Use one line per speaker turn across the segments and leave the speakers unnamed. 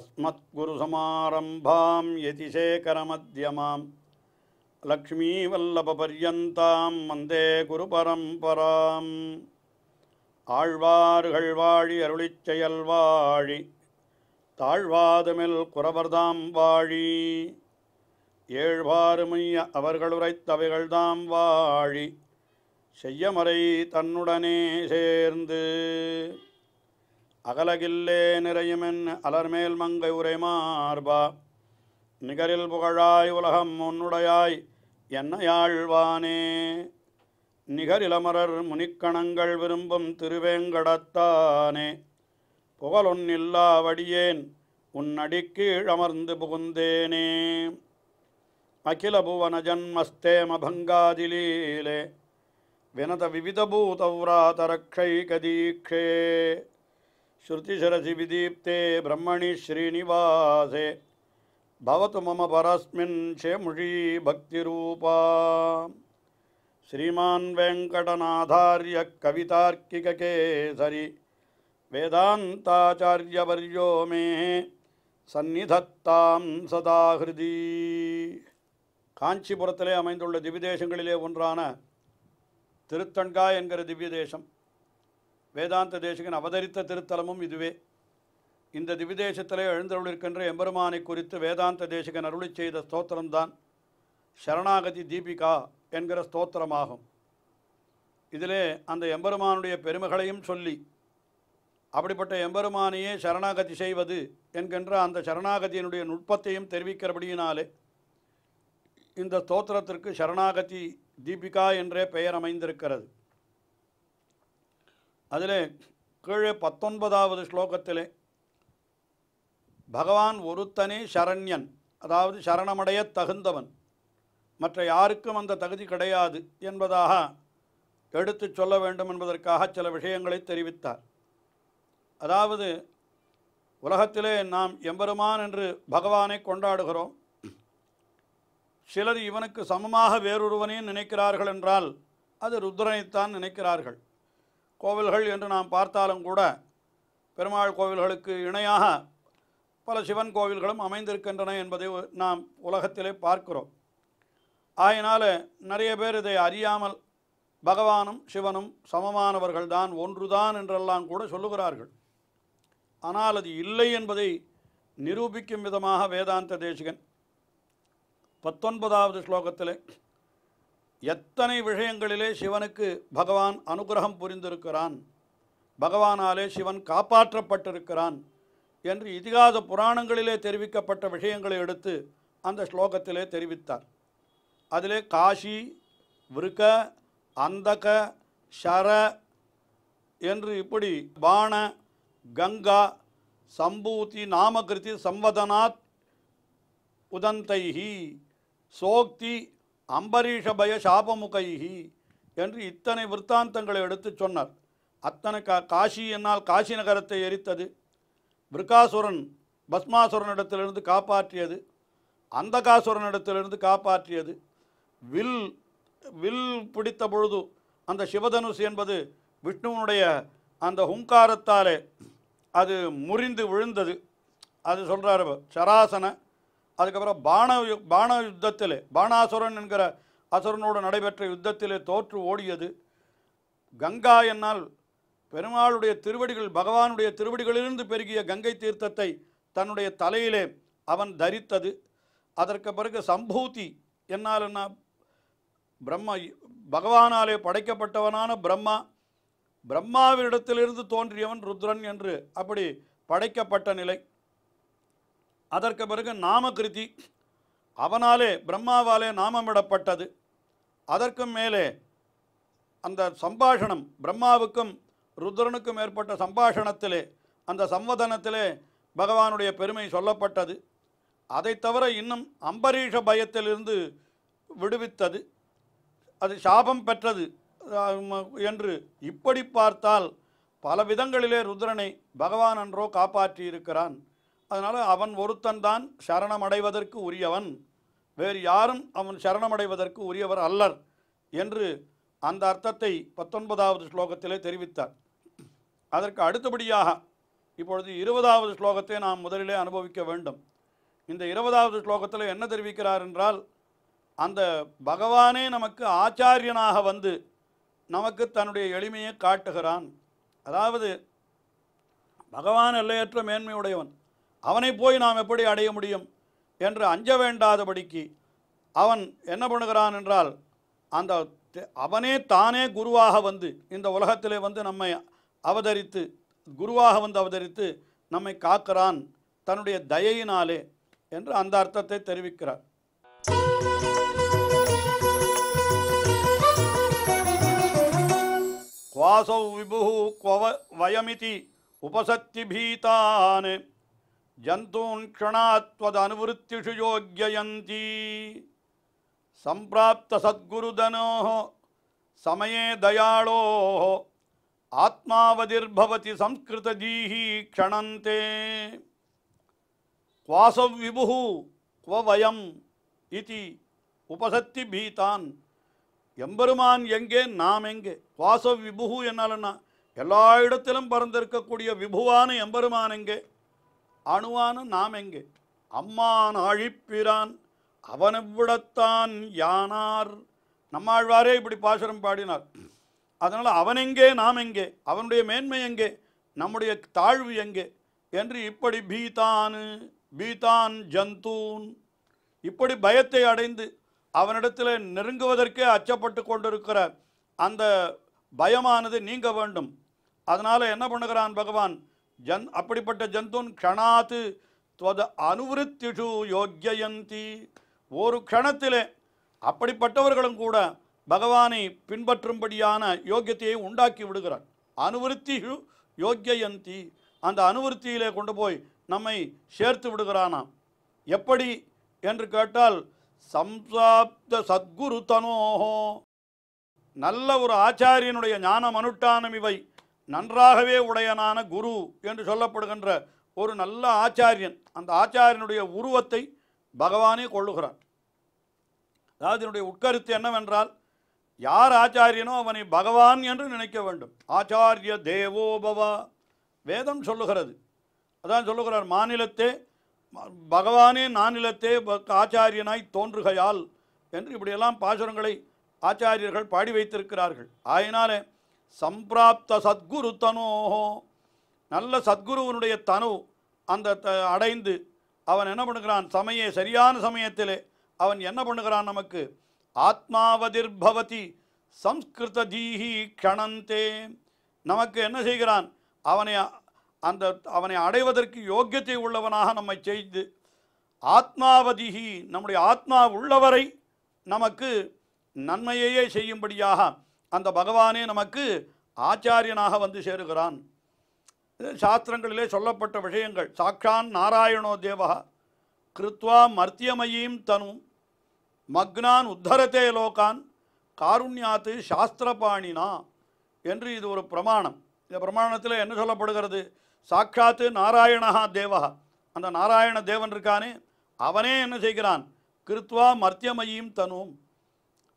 अस्मत्गुरुसमारम्भां यतिशेखरमध्यमां வந்தே குரு பரம்பராம் ஆழ்வார்கள் வாழி அருளிச் செயல் வாழி தாழ்வாதுமில் குரவர்தாம் வாழி ஏழ்வாறுமைய அவர்களுரைத்தவைகள்தாம் வாழி செய்யமறை தன்னுடனே சேர்ந்து அகலகில்லே நிறையுமென் அலர்மேல் மங்கை உரைமார்பா நிகரில் புகழாய் உலகம் உன்னுடையாய் என்னையாழ்வானே நிகரிலமரர் முனிக்கணங்கள் விரும்பும் திருவேங்கடத்தானே புகழொன்னில்லா வடியேன் உன்னடிக்கீழ் அமர்ந்து புகுந்தேனே அகில புவன ஜன்மஸ்தே ஜன்மஸ்தேமபங்காதிலீலே வினத விவித விவிதபூதவ்ராதரக்ஷை கதீக்ஷே श्रुतिशरसि विदीप्ते ब्रह्मणि श्रीनिवासे भवतु मम परस्मिन् क्षेमुषी भक्तिरूपा श्रीमान् वेङ्कटनाथार्य कवितार्किककेसरि वेदान्ताचार्यवर्यो मे சந்நிதத்தாம் சதா ஹிருதி காஞ்சிபுரத்திலே அமைந்துள்ள திவ்யதேசங்களிலே ஒன்றான திருத்தண்கா என்கிற திவ்யதேசம் வேதாந்த தேசிகன் அவதரித்த திருத்தலமும் இதுவே இந்த திவிதேசத்திலே எழுந்தருளிருக்கின்ற எம்பெருமானை குறித்து வேதாந்த தேசிகன் அருளி செய்த ஸ்தோத்திரம்தான் சரணாகதி தீபிகா என்கிற ஸ்தோத்திரமாகும் இதிலே அந்த எம்பெருமானுடைய பெருமைகளையும் சொல்லி அப்படிப்பட்ட எம்பெருமானையே சரணாகதி செய்வது என்கின்ற அந்த சரணாகதியினுடைய நுட்பத்தையும் தெரிவிக்கிறபடியினாலே இந்த ஸ்தோத்திரத்திற்கு சரணாகதி தீபிகா என்றே பெயர் அமைந்திருக்கிறது அதில் கீழே பத்தொன்பதாவது ஸ்லோகத்திலே பகவான் ஒருத்தனே சரண்யன் அதாவது சரணமடைய தகுந்தவன் மற்ற யாருக்கும் அந்த தகுதி கிடையாது என்பதாக எடுத்து சொல்ல வேண்டும் என்பதற்காக சில விஷயங்களை தெரிவித்தார் அதாவது உலகத்திலே நாம் எம்பெருமான் என்று பகவானை கொண்டாடுகிறோம் சிலர் இவனுக்கு சமமாக வேறொருவனையும் நினைக்கிறார்கள் என்றால் அது ருத்ரனைத்தான் நினைக்கிறார்கள் கோவில்கள் என்று நாம் பார்த்தாலும் கூட பெருமாள் கோவில்களுக்கு இணையாக பல சிவன் கோவில்களும் அமைந்திருக்கின்றன என்பதை நாம் உலகத்திலே பார்க்கிறோம் ஆயினால் நிறைய பேர் இதை அறியாமல் பகவானும் சிவனும் சமமானவர்கள்தான் ஒன்றுதான் என்றெல்லாம் கூட சொல்லுகிறார்கள் ஆனால் அது இல்லை என்பதை நிரூபிக்கும் விதமாக வேதாந்த தேசிகன் பத்தொன்பதாவது ஸ்லோகத்தில் எத்தனை விஷயங்களிலே சிவனுக்கு பகவான் அனுகிரகம் புரிந்திருக்கிறான் பகவானாலே சிவன் காப்பாற்றப்பட்டிருக்கிறான் என்று இதிகாத புராணங்களிலே தெரிவிக்கப்பட்ட விஷயங்களை எடுத்து அந்த ஸ்லோகத்திலே தெரிவித்தார் அதிலே காஷி விருக்க அந்தக ஷர என்று இப்படி பாண கங்கா சம்பூதி நாமகிருதி சம்வதனாத் உதந்தைஹி சோக்தி அம்பரீஷபய சாபமுகைஹி என்று இத்தனை விற்த்தாந்தங்களை எடுத்து சொன்னார் அத்தனை கா காஷி என்னால் காஷி நகரத்தை எரித்தது விருக்காசுரன் பஸ்மாசுரனிடத்திலிருந்து காப்பாற்றியது அந்தகாசுரனிடத்திலிருந்து காப்பாற்றியது வில் வில் பிடித்த பொழுது அந்த சிவதனுஷ் என்பது விஷ்ணுவனுடைய அந்த ஹுங்காரத்தாலே அது முறிந்து விழுந்தது அது சொல்கிறார் சராசன அதுக்கப்புறம் பான பாண யுத்தத்தில் பாணாசுரன் என்கிற அசுரனோடு நடைபெற்ற யுத்தத்திலே தோற்று ஓடியது கங்கா என்னால் பெருமாளுடைய திருவடிகள் பகவானுடைய திருவடிகளிலிருந்து பெருகிய கங்கை தீர்த்தத்தை தன்னுடைய தலையிலே அவன் தரித்தது அதற்கு பிறகு சம்பூதி என்னால் என்ன பிரம்மா பகவானாலே படைக்கப்பட்டவனான பிரம்மா பிரம்மாவிடத்திலிருந்து தோன்றியவன் ருத்ரன் என்று அப்படி படைக்கப்பட்ட நிலை அதற்கு பிறகு நாமகிருதி அவனாலே பிரம்மாவாலே நாமமிடப்பட்டது அதற்கும் மேலே அந்த சம்பாஷணம் பிரம்மாவுக்கும் ருத்ரனுக்கும் ஏற்பட்ட சம்பாஷணத்திலே அந்த சம்வதனத்திலே பகவானுடைய பெருமை சொல்லப்பட்டது அதை தவிர இன்னும் அம்பரீஷ பயத்திலிருந்து விடுவித்தது அது சாபம் பெற்றது என்று இப்படி பார்த்தால் பல விதங்களிலே ருத்ரனை பகவான் என்றோ காப்பாற்றியிருக்கிறான் அதனால் அவன் ஒருத்தன் தான் சரணமடைவதற்கு உரியவன் வேறு யாரும் அவன் சரணமடைவதற்கு உரியவர் அல்லர் என்று அந்த அர்த்தத்தை பத்தொன்பதாவது ஸ்லோகத்திலே தெரிவித்தார் அதற்கு அடுத்தபடியாக இப்பொழுது இருபதாவது ஸ்லோகத்தை நாம் முதலிலே அனுபவிக்க வேண்டும் இந்த இருபதாவது ஸ்லோகத்தில் என்ன தெரிவிக்கிறார் என்றால் அந்த பகவானே நமக்கு ஆச்சாரியனாக வந்து நமக்கு தன்னுடைய எளிமையை காட்டுகிறான் அதாவது பகவான் எல்லையற்ற மேன்மையுடையவன் அவனை போய் நாம் எப்படி அடைய முடியும் என்று அஞ்ச வேண்டாதபடிக்கு அவன் என்ன பண்ணுகிறான் என்றால் அந்த அவனே தானே குருவாக வந்து இந்த உலகத்திலே வந்து நம்மை அவதரித்து குருவாக வந்து அவதரித்து நம்மை காக்கிறான் தன்னுடைய தயையினாலே என்று அந்த அர்த்தத்தை தெரிவிக்கிறார் குவாசோ விபு வயமிதி உபசக்தி பீதான் ஜந்தூன் க்ஷணாத்வதனுவருத்திஷு யோக்கியயந்தி சம்பிராப்த சத்குருதனோ சமயே தயாளோ ஆத்மாவதிர்பவதி சம்ஸ்கிருததீஹி க்ஷணந்தே வாசவ் விபு குவ வயம் இதி உபசத்தி பீதான் எம்பெருமான் எங்கே நாம் எங்கே வாசவ் விபு என்னாலன்னா எல்லா இடத்திலும் பறந்திருக்கக்கூடிய விபுவான எம்பெருமான் எங்கே அணுவான நாம் எங்கே அம்மான் அழிப்பிரான் அவனெவ்விடத்தான் யானார் நம்மாழ்வாரே இப்படி பாசுரம் பாடினார் அதனால் அவன் எங்கே நாம் எங்கே அவனுடைய மேன்மை எங்கே நம்முடைய தாழ்வு எங்கே என்று இப்படி பீதான் பீதான் ஜந்தூன் இப்படி பயத்தை அடைந்து அவனிடத்தில் நெருங்குவதற்கே அச்சப்பட்டு கொண்டிருக்கிற அந்த பயமானது நீங்க வேண்டும் அதனால் என்ன பண்ணுகிறான் பகவான் ஜன் அப்படிப்பட்ட ஜந்துன் க்ஷணாத்து துவத அனுவிருத்திஷு யோக்கியயந்தி ஒரு க்ஷணத்திலே அப்படிப்பட்டவர்களும் கூட பகவானை பின்பற்றும்படியான யோக்கியத்தையை உண்டாக்கி விடுகிறார் அனுவிருத்திஷு யோக்கியயந்தி அந்த அனுவிருத்தியிலே கொண்டு போய் நம்மை சேர்த்து விடுகிறானாம் எப்படி என்று கேட்டால் சம்சாப்த சத்குரு தனோஹோ நல்ல ஒரு ஆச்சாரியனுடைய ஞானம் அனுட்டானம் இவை நன்றாகவே உடையனான குரு என்று சொல்லப்படுகின்ற ஒரு நல்ல ஆச்சாரியன் அந்த ஆச்சாரியனுடைய உருவத்தை பகவானே கொள்ளுகிறான் அதாவது என்னுடைய உட்கருத்து என்னவென்றால் யார் ஆச்சாரியனோ அவனை பகவான் என்று நினைக்க வேண்டும் ஆச்சாரிய தேவோபவா வேதம் சொல்லுகிறது அதான் சொல்லுகிறார் மாநிலத்தே பகவானே நானிலத்தே ஆச்சாரியனாய் தோன்றுகையால் என்று இப்படியெல்லாம் பாசுரங்களை ஆச்சாரியர்கள் பாடி வைத்திருக்கிறார்கள் ஆயினாலே சம்பிராப்த சத்குரு தனோஹோ நல்ல சத்குருவனுடைய தனு அந்த த அடைந்து அவன் என்ன பண்ணுகிறான் சமய சரியான சமயத்தில் அவன் என்ன பண்ணுகிறான் நமக்கு ஆத்மாவதிர் பவதி சம்ஸ்கிருத தீஹி க்ஷணந்தே நமக்கு என்ன செய்கிறான் அவனை அந்த அவனை அடைவதற்கு யோக்கியத்தை உள்ளவனாக நம்மை செய்து ஆத்மாவதிகி நம்முடைய ஆத்மா உள்ளவரை நமக்கு நன்மையையே செய்யும்படியாக அந்த பகவானே நமக்கு ஆச்சாரியனாக வந்து சேருகிறான் சாஸ்திரங்களிலே சொல்லப்பட்ட விஷயங்கள் சாக்ஷான் நாராயணோ தேவா கிருத்வா மர்த்தியமயீம் தனு மக்னான் உத்தரத்தே லோகான் காருண்யாத்து சாஸ்திரபாணினா என்று இது ஒரு பிரமாணம் இந்த பிரமாணத்தில் என்ன சொல்லப்படுகிறது சாட்சாத்து நாராயணா தேவா அந்த நாராயண தேவன் இருக்கானே அவனே என்ன செய்கிறான் கிருத்வா மர்த்தியமயீம் தனும்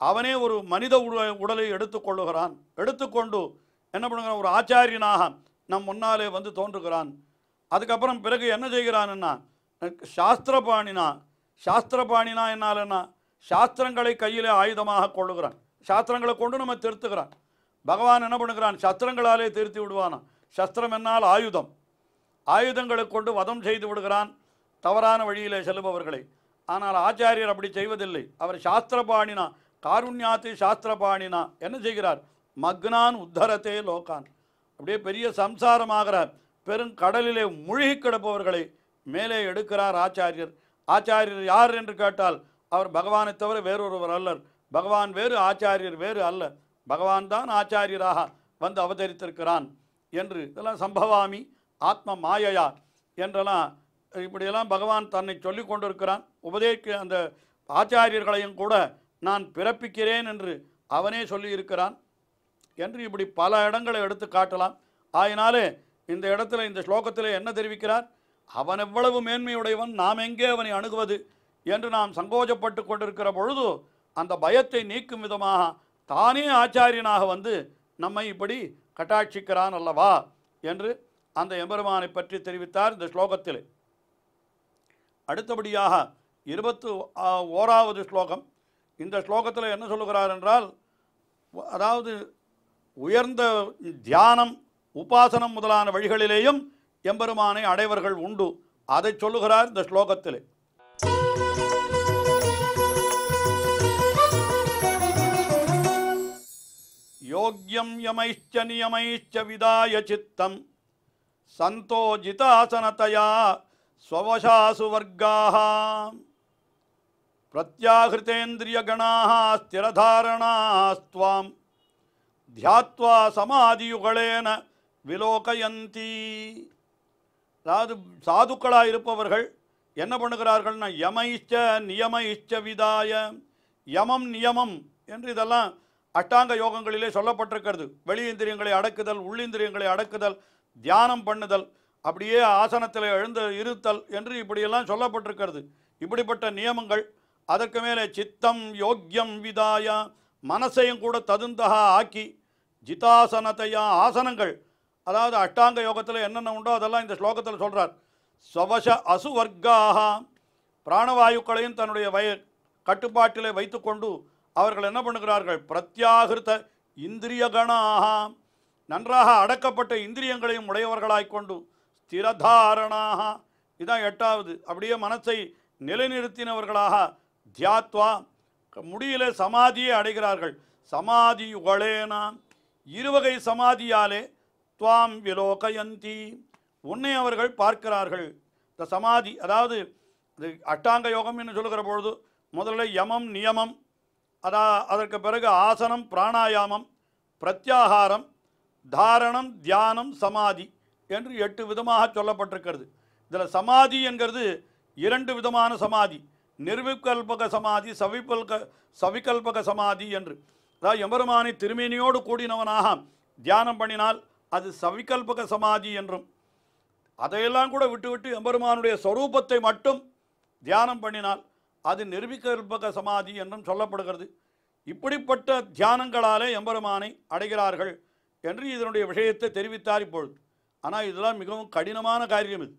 அவனே ஒரு மனித உடலை எடுத்துக்கொள்ளுகிறான் எடுத்துக்கொண்டு என்ன பண்ணுகிறான் ஒரு ஆச்சாரியனாக நம் முன்னாலே வந்து தோன்றுகிறான் அதுக்கப்புறம் பிறகு என்ன செய்கிறான்னா சாஸ்திரபாணினா சாஸ்திரபாணினா என்னாலன்னா சாஸ்திரங்களை கையிலே ஆயுதமாக கொள்ளுகிறான் சாஸ்திரங்களை கொண்டு நம்ம திருத்துகிறான் பகவான் என்ன பண்ணுகிறான் சஸ்திரங்களாலே திருத்தி விடுவானா சஸ்திரம் என்னால் ஆயுதம் ஆயுதங்களை கொண்டு வதம் செய்து விடுகிறான் தவறான வழியிலே செல்பவர்களை ஆனால் ஆச்சாரியர் அப்படி செய்வதில்லை அவர் சாஸ்திரபாணினா காருண்யாத்து சாஸ்திரபாணினா என்ன செய்கிறார் மக்னான் உத்தரத்தே லோகான் அப்படியே பெரிய பெரும் பெருங்கடலிலே மூழ்கி கிடப்பவர்களை மேலே எடுக்கிறார் ஆச்சாரியர் ஆச்சாரியர் யார் என்று கேட்டால் அவர் பகவானை தவிர வேறொருவர் அல்லர் பகவான் வேறு ஆச்சாரியர் வேறு அல்ல பகவான் தான் ஆச்சாரியராக வந்து அவதரித்திருக்கிறான் என்று இதெல்லாம் சம்பவாமி ஆத்ம மாயையா என்றெல்லாம் இப்படியெல்லாம் பகவான் தன்னை சொல்லி கொண்டிருக்கிறான் உபதேக அந்த ஆச்சாரியர்களையும் கூட நான் பிறப்பிக்கிறேன் என்று அவனே சொல்லியிருக்கிறான் என்று இப்படி பல இடங்களை எடுத்து காட்டலாம் ஆயினாலே இந்த இடத்துல இந்த ஸ்லோகத்தில் என்ன தெரிவிக்கிறார் அவன் எவ்வளவு மேன்மையுடையவன் நாம் எங்கே அவனை அணுகுவது என்று நாம் சங்கோஜப்பட்டு கொண்டிருக்கிற பொழுது அந்த பயத்தை நீக்கும் விதமாக தானே ஆச்சாரியனாக வந்து நம்மை இப்படி கட்டாட்சிக்கிறான் அல்லவா என்று அந்த எம்பெருமானை பற்றி தெரிவித்தார் இந்த ஸ்லோகத்தில் அடுத்தபடியாக இருபத்து ஓராவது ஸ்லோகம் இந்த ஸ்லோகத்தில் என்ன சொல்லுகிறார் என்றால் அதாவது உயர்ந்த தியானம் உபாசனம் முதலான வழிகளிலேயும் எம்பெருமானை அடைவர்கள் உண்டு அதை சொல்லுகிறார் இந்த ஸ்லோகத்தில் யோக்கியம் யமைச்ச நியமைச்ச விதாய சித்தம் சந்தோஜிதாசனதையா ஸ்வவசாசு வர்க்காக பிரத்யாகிருத்தேந்திரியகணாக ஸ்திரதாரணாஸ்துவாம் தியாத்வா சமாதியுகளேன விலோகயந்தி சாது சாதுக்களாக இருப்பவர்கள் என்ன பண்ணுகிறார்கள்னா யமைச்ச நியம இச்ச விதாய யமம் நியமம் என்று இதெல்லாம் அஷ்டாங்க யோகங்களிலே சொல்லப்பட்டிருக்கிறது வெளியிந்திரியங்களை அடக்குதல் உள்ளிந்திரியங்களை அடக்குதல் தியானம் பண்ணுதல் அப்படியே ஆசனத்தில் எழுந்து இருத்தல் என்று இப்படியெல்லாம் சொல்லப்பட்டிருக்கிறது இப்படிப்பட்ட நியமங்கள் அதற்கு மேலே சித்தம் யோக்கியம் விதாய மனசையும் கூட ததுந்தா ஆக்கி ஜிதாசனத்தையா ஆசனங்கள் அதாவது அஷ்டாங்க யோகத்தில் என்னென்ன உண்டோ அதெல்லாம் இந்த ஸ்லோகத்தில் சொல்கிறார் சவச அசுவர்க்காக பிராணவாயுக்களையும் தன்னுடைய வய கட்டுப்பாட்டிலே வைத்துக்கொண்டு அவர்கள் என்ன பண்ணுகிறார்கள் பிரத்யாகிருத்த கணாக நன்றாக அடக்கப்பட்ட இந்திரியங்களையும் உடையவர்களாய் கொண்டு ஸ்திரதாரணாக இதான் எட்டாவது அப்படியே மனசை நிலைநிறுத்தினவர்களாக தியாத்வா முடியல சமாதியை அடைகிறார்கள் சமாதி உகளேனாம் இருவகை சமாதியாலே துவாம் விலோகயந்தி உன்னை அவர்கள் பார்க்கிறார்கள் இந்த சமாதி அதாவது இது அட்டாங்க யோகம் என்று சொல்லுகிற பொழுது முதல்ல யமம் நியமம் அதா அதற்கு பிறகு ஆசனம் பிராணாயாமம் பிரத்யாகாரம் தாரணம் தியானம் சமாதி என்று எட்டு விதமாக சொல்லப்பட்டிருக்கிறது இதில் சமாதி என்கிறது இரண்டு விதமான சமாதி நிர்விகல்பக சமாதி சவிபல்க சவிகல்பக சமாதி என்று அதாவது எம்பெருமானை திருமேனியோடு கூடினவனாக தியானம் பண்ணினால் அது சவிகல்பக சமாதி என்றும் அதையெல்லாம் கூட விட்டுவிட்டு எம்பெருமானுடைய ஸ்வரூபத்தை மட்டும் தியானம் பண்ணினால் அது நிர்விகல்பக சமாதி என்றும் சொல்லப்படுகிறது இப்படிப்பட்ட தியானங்களாலே எம்பெருமானை அடைகிறார்கள் என்று இதனுடைய விஷயத்தை தெரிவித்தார் இப்பொழுது ஆனால் இதெல்லாம் மிகவும் கடினமான காரியம் இது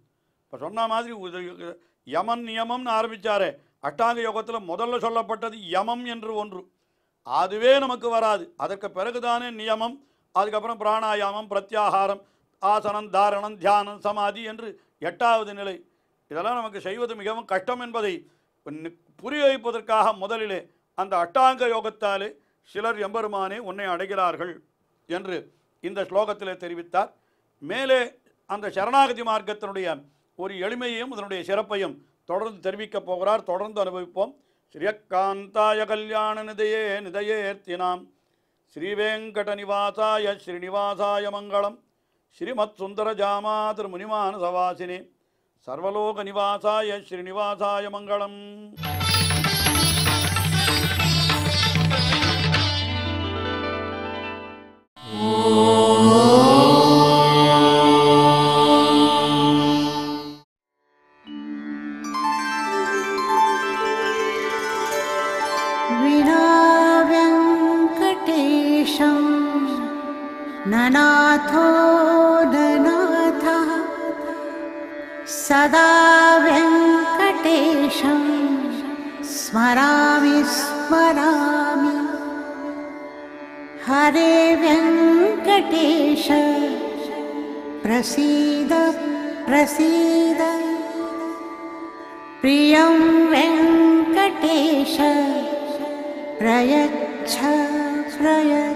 இப்போ சொன்ன மாதிரி யமன் நியமம்னு ஆரம்பித்தாரே அஷ்டாங்க யோகத்தில் முதல்ல சொல்லப்பட்டது யமம் என்று ஒன்று அதுவே நமக்கு வராது அதற்கு பிறகுதானே நியமம் அதுக்கப்புறம் பிராணாயாமம் பிரத்யாகாரம் ஆசனம் தாரணம் தியானம் சமாதி என்று எட்டாவது நிலை இதெல்லாம் நமக்கு செய்வது மிகவும் கஷ்டம் என்பதை புரிய வைப்பதற்காக முதலிலே அந்த அட்டாங்க யோகத்தாலே சிலர் எம்பெருமானே உன்னை அடைகிறார்கள் என்று இந்த ஸ்லோகத்தில் தெரிவித்தார் மேலே அந்த சரணாகதி மார்க்கத்தினுடைய ஒரு எளிமையையும் அதனுடைய சிறப்பையும் தொடர்ந்து தெரிவிக்க போகிறார் தொடர்ந்து அனுபவிப்போம் ஸ்ரீயக்காந்தாய கல்யாண நிதையே நிதையேர்த்தினாம் ஸ்ரீவேங்கட நிவாசாய ஸ்ரீனிவாசாய மங்களம் ஸ்ரீமத் சுந்தர ஜாமா முனிமான சவாசினி சர்வலோக நிவாசாய ஸ்ரீனிவாசாய மங்களம் हरे व्यङ्कटेश प्रसीद प्रसीद प्रियं वेङ्कटेश प्रयच्छ प्रयच्छ